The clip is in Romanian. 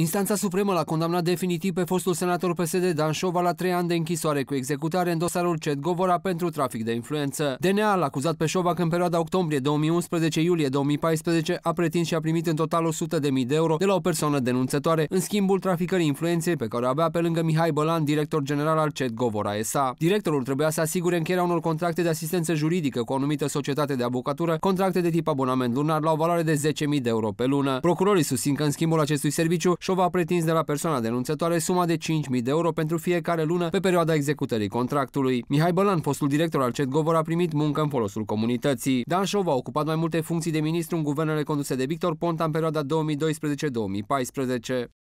Instanța Supremă l-a condamnat definitiv pe fostul senator PSD Dan Șova la trei ani de închisoare cu executare în dosarul Cet Govora pentru trafic de influență. DNA l-a acuzat pe Șova că în perioada octombrie 2011-iulie 2014 a pretins și a primit în total 100.000 de euro de la o persoană denunțătoare în schimbul traficării influenței pe care o avea pe lângă Mihai Bălan, director general al Cet Govora SA. Directorul trebuia să asigure încheierea unor contracte de asistență juridică cu o anumită societate de avocatură, contracte de tip abonament lunar la o valoare de 10.000 de euro pe lună. Procurorii susțin că în schimbul acestui serviciu Brașov a pretins de la persoana denunțătoare suma de 5.000 de euro pentru fiecare lună pe perioada executării contractului. Mihai Bălan, fostul director al CETGOVOR, a primit muncă în folosul comunității. Dan Șov a ocupat mai multe funcții de ministru în guvernele conduse de Victor Ponta în perioada 2012-2014.